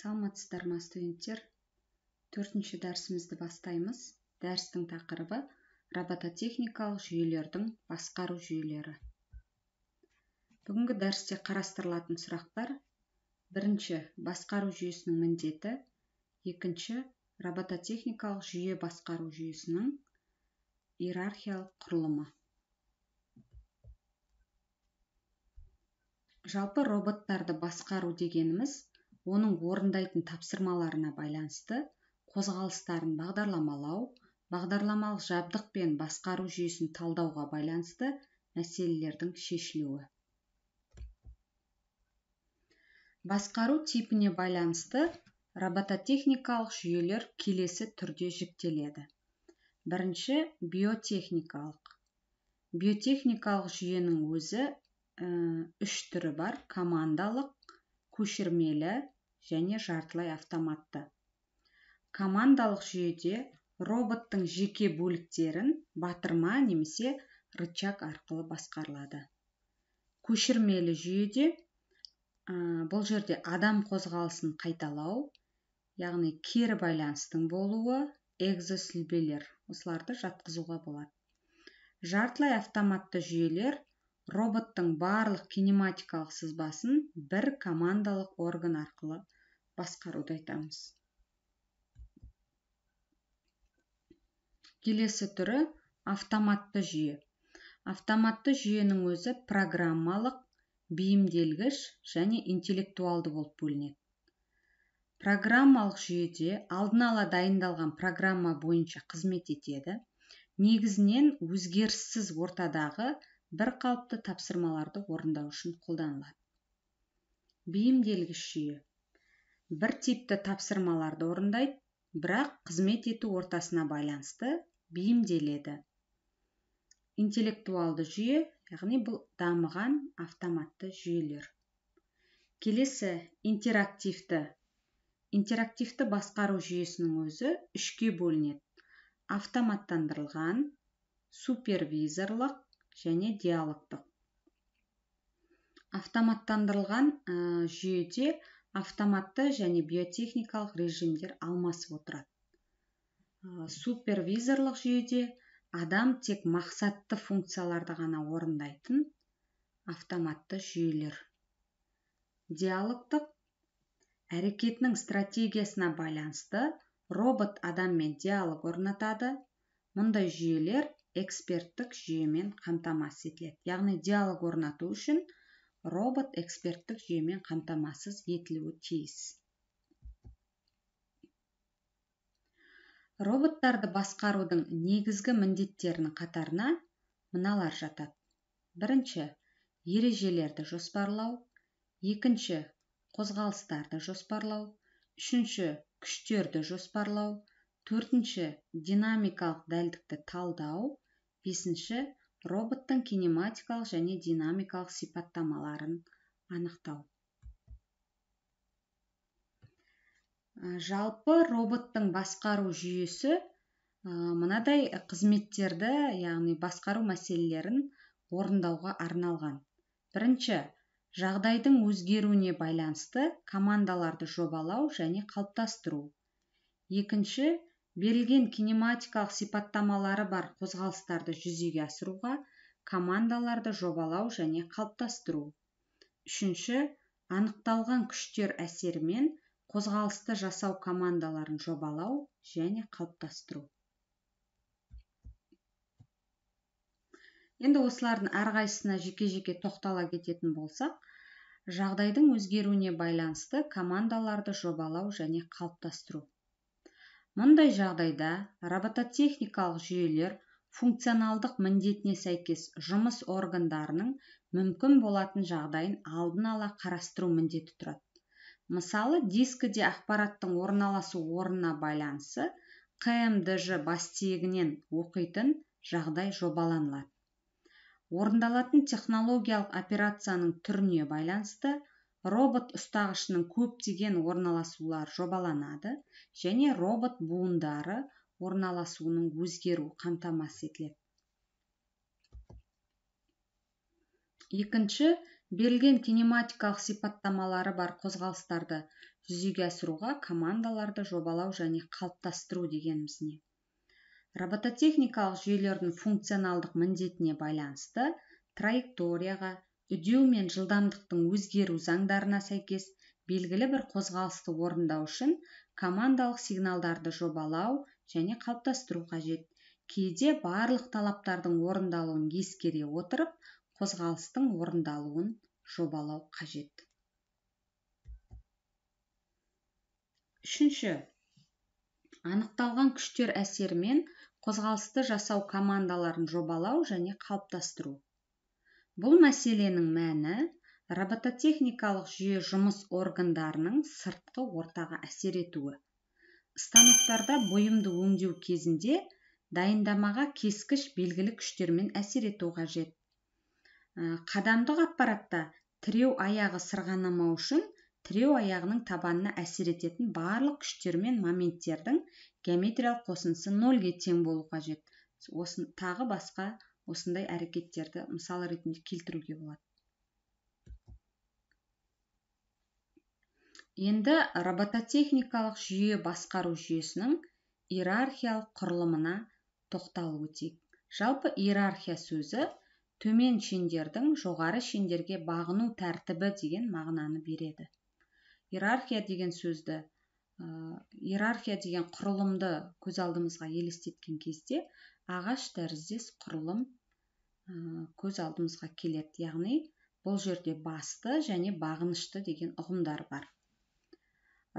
саламатсыздар ма студенттер төртінші дәрісімізді бастаймыз дәрістің тақырыбы робототехникалық жүйелердің басқару жүйелері бүгінгі дәрісте қарастырылатын сұрақтар бірінші басқару жүйесінің міндеті екінші робототехникалық жүйе басқару жүйесінің иерархиялық құрылымы жалпы роботтарды басқару дегеніміз оның орындайтын тапсырмаларына байланысты қозғалыстарын бағдарламалау бағдарламалық жабдық пен басқару жүйесін талдауға байланысты мәселелердің шешілуі басқару типіне байланысты робототехникалық жүйелер келесі түрде жіктеледі бірінші биотехникалық биотехникалық жүйенің өзі э, үш түрі бар командалық көшірмелі және жартылай автоматты командалық жүйеде роботтың жеке бөліктерін батырма немесе рычаг арқылы басқарылады көшірмелі жүйеде бұл жерде адам қозғалысын қайталау яғни кері байланыстың болуы экзосүлбелер осыларды жатқызуға болады жартылай автоматты жүйелер роботтың барлық кинематикалық сызбасын бір командалық орган арқылы басқаруды айтамыз келесі түрі автоматты жүйе автоматты жүйенің өзі программалық бейімделгіш және интеллектуалды болып бөлінеді программалық жүйеде алдын ала дайындалған программа бойынша қызмет етеді негізінен өзгеріссіз ортадағы бір қалыпты тапсырмаларды орындау үшін қолданылады бейімделгіш жүйе бір типті тапсырмаларды орындайды бірақ қызмет ету ортасына байланысты бейімделеді интеллектуалды жүйе яғни бұл дамыған автоматты жүйелер келесі интерактивті интерактивті басқару жүйесінің өзі үшке бөлінеді автоматтандырылған супервизорлық және диалогтық автоматтандырылған э, жүйеде автоматты және биотехникалық режимдер алмасып отырады э, супервизорлық жүйеде адам тек мақсатты функцияларды ғана орындайтын автоматты жүйелер диалогтық әрекетінің стратегиясына байланысты робот адаммен диалог орнатады мұндай жүйелер эксперттік жүйемен қамтамасыз етіледі яғни диалог орнату үшін робот эксперттік жүйемен қамтамасыз етілуі тиіс роботтарды басқарудың негізгі міндеттерінің қатарына мыналар жатады бірінші ережелерді жоспарлау екінші қозғалыстарды жоспарлау үшінші күштерді жоспарлау төртінші динамикалық дәлдікті талдау бесінші роботтың кинематикалық және динамикалық сипаттамаларын анықтау ә, жалпы роботтың басқару жүйесі ә, мынадай қызметтерді яғни басқару мәселелерін орындауға арналған бірінші жағдайдың өзгеруіне байланысты командаларды жобалау және қалыптастыру екінші берілген кинематикалық сипаттамалары бар қозғалыстарды жүзеге асыруға командаларды жобалау және қалыптастыру үшінші анықталған күштер әсерімен қозғалысты жасау командаларын жобалау және қалыптастыру енді осылардың әрқайсысына жеке жеке тоқтала кететін болсақ жағдайдың өзгеруіне байланысты командаларды жобалау және қалыптастыру мұндай жағдайда робототехникалық жүйелер функционалдық міндетіне сәйкес жұмыс органдарының мүмкін болатын жағдайын алдын ала қарастыру міндеті тұрады мысалы дискіде ақпараттың орналасу орнына байланысты қмдж бастегінен оқитын жағдай жобаланылады орындалатын технологиялық операцияның түріне байланысты робот ұстағышының көптеген орналасулар жобаланады және робот буындары орналасуының өзгеру қамтамасыз етіледі екінші берілген кинематикалық сипаттамалары бар қозғалыстарды жүзеге асыруға командаларды жобалау және қалыптастыру дегеніміз не робототехникалық жүйелердің функционалдық міндетіне байланысты траекторияға үдеу мен жылдамдықтың өзгеру заңдарына сәйкес белгілі бір қозғалысты орындау үшін командалық сигналдарды жобалау және қалыптастыру қажет кейде барлық талаптардың орындалуын ескере отырып қозғалыстың орындалуын жобалау қажет үшінші анықталған күштер әсерімен қозғалысты жасау командаларын жобалау және қалыптастыру бұл мәселенің мәні робототехникалық жүйе жұмыс органдарының сыртқы ортаға әсер етуі станоктарда бұйымды өңдеу кезінде дайындамаға кескіш белгілі күштермен әсер ету қажет ә, қадамдық аппаратта тіреу аяғы сырғанамау үшін тіреу аяғының табанына әсер ететін барлық күштер мен моменттердің геометриялық қосындысы ге тең болу қажет Осын, тағы басқа осындай әрекеттерді мысал ретінде келтіруге болады енді робототехникалық жүйе басқару жүйесінің иерархиялық құрылымына тоқталу өтейік жалпы иерархия сөзі төмен шендердің жоғары шендерге бағыну тәртібі деген мағынаны береді иерархия деген сөзді иерархия деген құрылымды көз алдымызға елестеткен кезде ағаш тәріздес құрылым көз алдымызға келеді яғни бұл жерде басты және бағынышты деген ұғымдар бар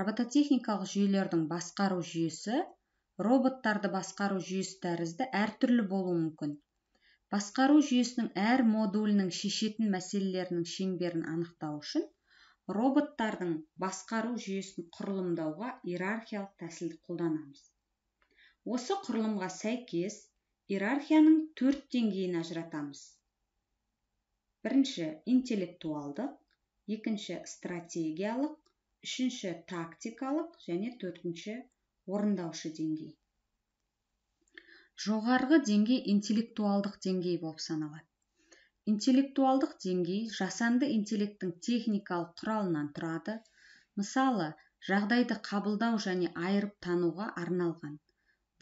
робототехникалық жүйелердің басқару жүйесі роботтарды басқару жүйесі тәрізді әртүрлі болуы мүмкін басқару жүйесінің әр модулінің шешетін мәселелерінің шеңберін анықтау үшін роботтардың басқару жүйесін құрылымдауға иерархиялық тәсілді қолданамыз осы құрылымға сәйкес иерархияның төрт деңгейін ажыратамыз бірінші интеллектуалдық екінші стратегиялық үшінші тактикалық және төртінші орындаушы деңгей жоғарғы деңгей интеллектуалдық деңгей болып саналады интеллектуалдық деңгей жасанды интеллекттің техникалық құралынан тұрады мысалы жағдайды қабылдау және айырып тануға арналған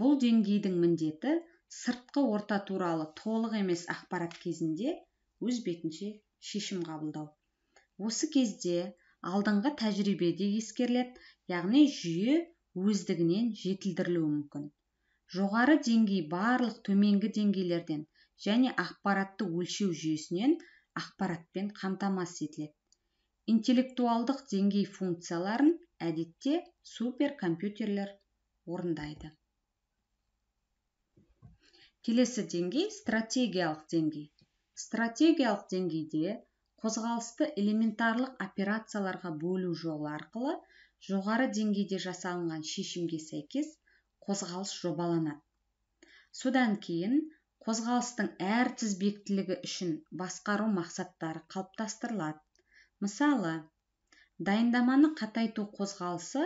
бұл деңгейдің міндеті сыртқы орта туралы толық емес ақпарат кезінде өз бетінше шешім қабылдау осы кезде алдыңғы тәжірибе де ескеріледі яғни жүйе өздігінен жетілдірілуі мүмкін жоғары деңгей барлық төменгі деңгейлерден және ақпаратты өлшеу жүйесінен ақпаратпен қамтамасыз етіледі интеллектуалдық деңгей функцияларын әдетте суперкомпьютерлер орындайды келесі деңгей стратегиялық деңгей стратегиялық деңгейде қозғалысты элементарлық операцияларға бөлу жолы арқылы жоғары деңгейде жасалынған шешімге сәйкес қозғалыс жобаланады содан кейін қозғалыстың әр тізбектілігі үшін басқару мақсаттары қалыптастырылады мысалы дайындаманы қатайту қозғалысы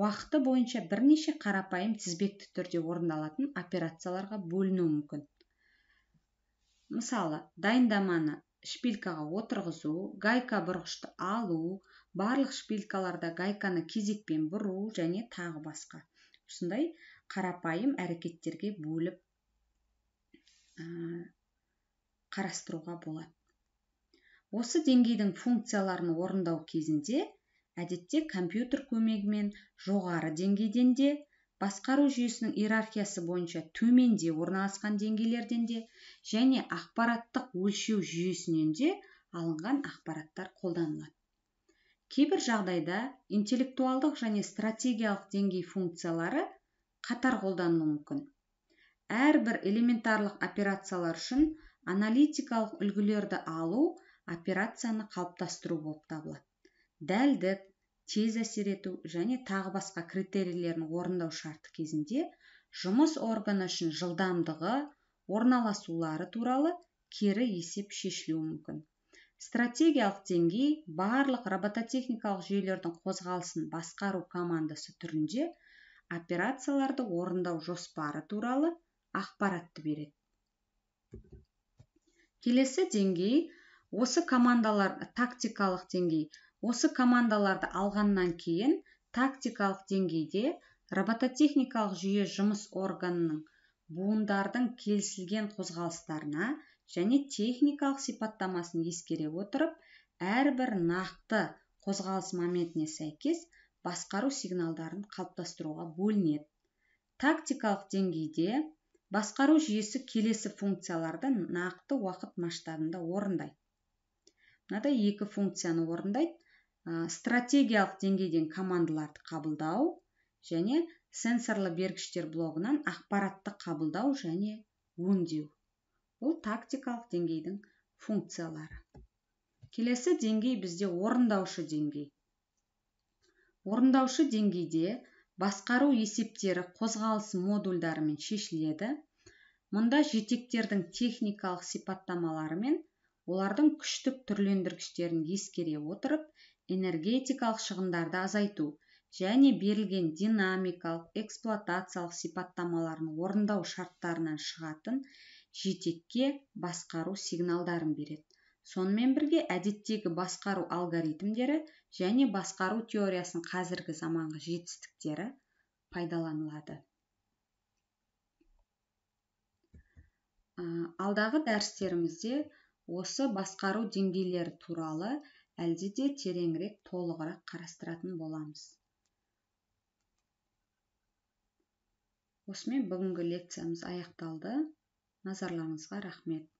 уақыты бойынша бірнеше қарапайым тізбекті түрде орындалатын операцияларға бөлінуі мүмкін мысалы дайындаманы шпилькаға отырғызу гайка бұрғышты алу барлық шпилькаларда гайканы кезекпен бұру және тағы басқа осындай қарапайым әрекеттерге бөліп ә, қарастыруға болады осы деңгейдің функцияларын орындау кезінде әдетте компьютер көмегімен жоғары деңгейден де басқару жүйесінің иерархиясы бойынша төменде орналасқан деңгейлерден де және ақпараттық өлшеу жүйесінен де алынған ақпараттар қолданылады кейбір жағдайда интеллектуалдық және стратегиялық деңгей функциялары қатар қолданылуы мүмкін әрбір элементарлық операциялар үшін аналитикалық үлгілерді алу операцияны қалыптастыру болып табылады дәлдік тез әсер ету және тағы басқа критерийлерін орындау шарты кезінде жұмыс органы үшін жылдамдығы орналасулары туралы кері есеп шешілуі мүмкін стратегиялық деңгей барлық робототехникалық жүйелердің қозғалысын басқару командасы түрінде операцияларды орындау жоспары туралы ақпаратты береді келесі деңгей осы командалар тактикалық деңгей осы командаларды алғаннан кейін тактикалық деңгейде робототехникалық жүйе жұмыс органының буындардың келісілген қозғалыстарына және техникалық сипаттамасын ескере отырып әрбір нақты қозғалыс моментіне сәйкес басқару сигналдарын қалыптастыруға бөлінеді тактикалық деңгейде басқару жүйесі келесі функцияларды нақты уақыт масштабында орындайды мынадай екі функцияны орындайды Э, стратегиялық деңгейден командаларды қабылдау және сенсорлы бергіштер блогынан ақпаратты қабылдау және өңдеу бұл тактикалық деңгейдің функциялары келесі деңгей бізде орындаушы деңгей орындаушы деңгейде басқару есептері қозғалыс модульдарымен шешіледі мұнда жетектердің техникалық сипаттамалары мен олардың күштік түрлендіргіштерін ескере отырып энергетикалық шығындарды азайту және берілген динамикалық эксплуатациялық сипаттамаларын орындау шарттарынан шығатын жетекке басқару сигналдарын береді сонымен бірге әдеттегі басқару алгоритмдері және басқару теориясының қазіргі заманғы жетістіктері пайдаланылады алдағы дәрістерімізде осы басқару деңгейлері туралы әлде де тереңірек толығырақ қарастыратын боламыз осымен бүгінгі лекциямыз аяқталды назарларыңызға рахмет